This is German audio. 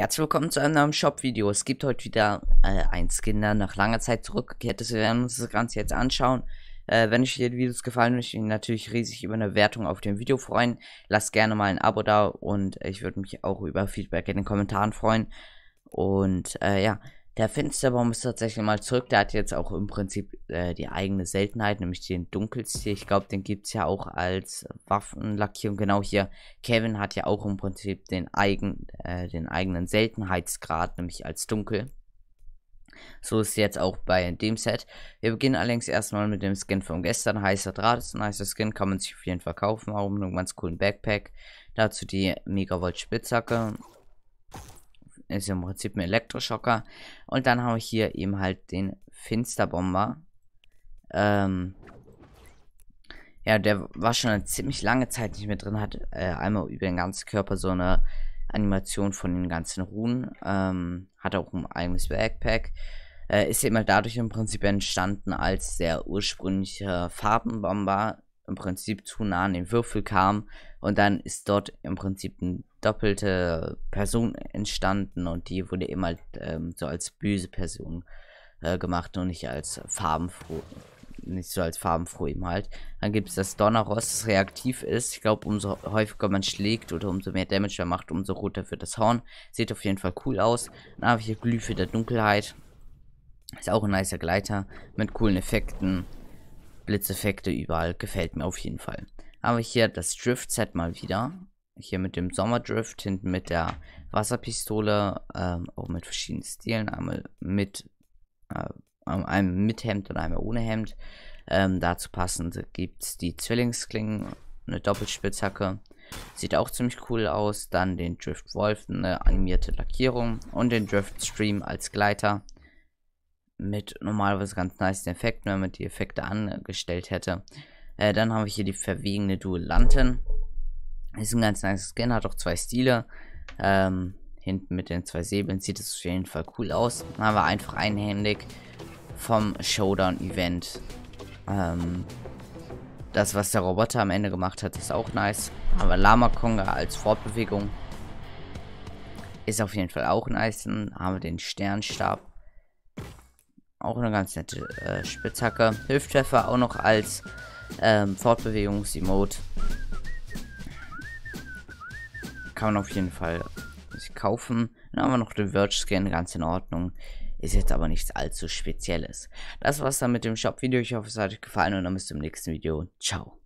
Herzlich willkommen zu einem neuen Shop-Video. Es gibt heute wieder äh, ein Skinner nach langer Zeit zurückgekehrt. Wir werden uns das Ganze jetzt anschauen. Äh, wenn euch die Videos gefallen, würde ich mich natürlich riesig über eine Wertung auf dem Video freuen. Lasst gerne mal ein Abo da und ich würde mich auch über Feedback in den Kommentaren freuen. Und äh, ja, der Finsterbaum ist tatsächlich mal zurück. Der hat jetzt auch im Prinzip äh, die eigene Seltenheit, nämlich den Dunkelstier. Ich glaube, den gibt es ja auch als Waffenlackierung. Genau hier, Kevin hat ja auch im Prinzip den, eigen, äh, den eigenen Seltenheitsgrad, nämlich als Dunkel. So ist es jetzt auch bei dem Set. Wir beginnen allerdings erstmal mit dem Skin von gestern. Heißer Draht ist ein heißer Skin, kann man sich auf jeden Fall kaufen. Auch mit einem ganz coolen Backpack. Dazu die Megavolt Spitzhacke ist im Prinzip ein Elektroschocker. Und dann habe ich hier eben halt den Finsterbomber. Ähm, ja, der war schon eine ziemlich lange Zeit nicht mehr drin, hat äh, einmal über den ganzen Körper so eine Animation von den ganzen Runen, ähm, hat auch ein eigenes Backpack, äh, ist immer halt dadurch im Prinzip entstanden, als der ursprüngliche Farbenbomber im Prinzip zu nah an den Würfel kam und dann ist dort im Prinzip ein doppelte Person entstanden und die wurde immer halt, ähm, so als böse Person äh, gemacht und nicht als farbenfroh. Nicht so als farbenfroh eben halt. Dann gibt es das Donnerross, das reaktiv ist. Ich glaube, umso häufiger man schlägt oder umso mehr Damage man macht, umso roter wird das Horn. Sieht auf jeden Fall cool aus. Dann habe ich hier Glyphe der Dunkelheit. Ist auch ein nicer Gleiter mit coolen Effekten. Blitzeffekte überall. Gefällt mir auf jeden Fall. Habe ich hier das Drift-Set mal wieder hier mit dem Sommerdrift, hinten mit der Wasserpistole, ähm, auch mit verschiedenen Stilen, einmal mit äh, einem mit Hemd und einmal ohne Hemd. Ähm, dazu passend gibt es die Zwillingsklingen, eine Doppelspitzhacke. Sieht auch ziemlich cool aus. Dann den Drift Wolf, eine animierte Lackierung. Und den Drift Stream als Gleiter. Mit normalerweise ganz nice Effekten, wenn man die Effekte angestellt hätte. Äh, dann haben wir hier die verwiegende Duellanten. Ist ein ganz nice Skin, hat auch zwei Stile. Ähm, hinten mit den zwei Säbeln sieht es auf jeden Fall cool aus. Aber einfach einhändig vom Showdown-Event. Ähm, das, was der Roboter am Ende gemacht hat, ist auch nice. Aber Lama Konga als Fortbewegung ist auf jeden Fall auch nice. Dann haben wir den Sternstab. Auch eine ganz nette äh, Spitzhacke. Hilftreffer auch noch als ähm, Fortbewegungs-Emote kann man auf jeden Fall sich kaufen. Dann haben wir noch den Verge Scan, ganz in Ordnung. Ist jetzt aber nichts allzu Spezielles. Das war's dann mit dem Shop-Video. Ich hoffe, es hat euch gefallen und dann bis zum nächsten Video. Ciao.